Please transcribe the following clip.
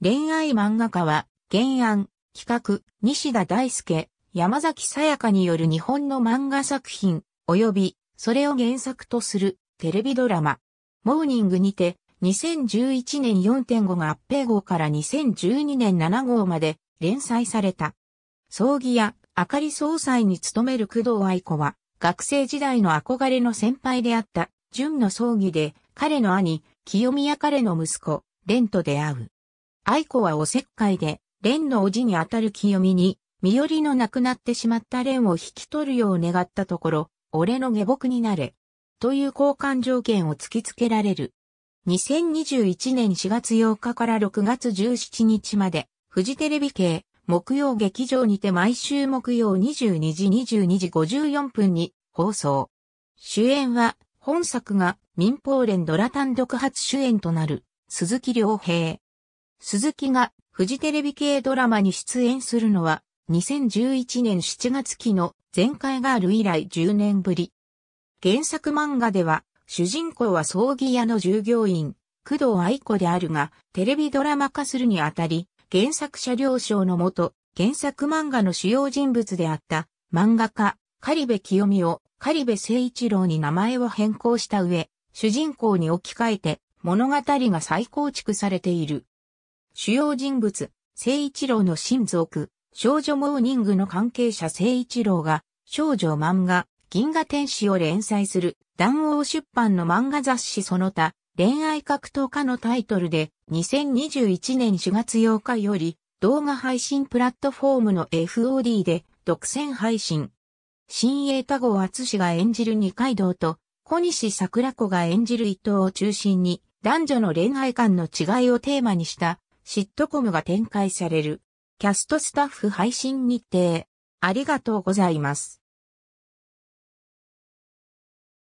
恋愛漫画家は、原案、企画、西田大輔、山崎さやかによる日本の漫画作品、及び、それを原作とする、テレビドラマ、モーニングにて、2011年4.5が合併号から2012年7号まで連載された。葬儀や明かり総裁に勤める工藤愛子は、学生時代の憧れの先輩であった、純の葬儀で、彼の兄、清宮彼の息子、蓮と出会う。愛子はおせっかいで、蓮のおじにあたる清美に、身寄りのなくなってしまった蓮を引き取るよう願ったところ、俺の下僕になれ。という交換条件を突きつけられる。2021年4月8日から6月17日まで、フジテレビ系、木曜劇場にて毎週木曜22時22時54分に放送。主演は、本作が民放連ドラ単独初主演となる、鈴木良平。鈴木がフジテレビ系ドラマに出演するのは2011年7月期の前回ガール以来10年ぶり。原作漫画では主人公は葬儀屋の従業員、工藤愛子であるが、テレビドラマ化するにあたり、原作者両賞のもと、原作漫画の主要人物であった漫画家、狩部清美を狩部誠一郎に名前を変更した上、主人公に置き換えて物語が再構築されている。主要人物、聖一郎の親族、少女モーニングの関係者聖一郎が、少女漫画、銀河天使を連載する、談王出版の漫画雑誌その他、恋愛格闘家のタイトルで、2021年4月8日より、動画配信プラットフォームの FOD で、独占配信。新栄太郷厚が演じる二階堂と、小西桜子が演じる伊藤を中心に、男女の恋愛観の違いをテーマにしたシットコムが展開される。キャストスタッフ配信日程。ありがとうございます。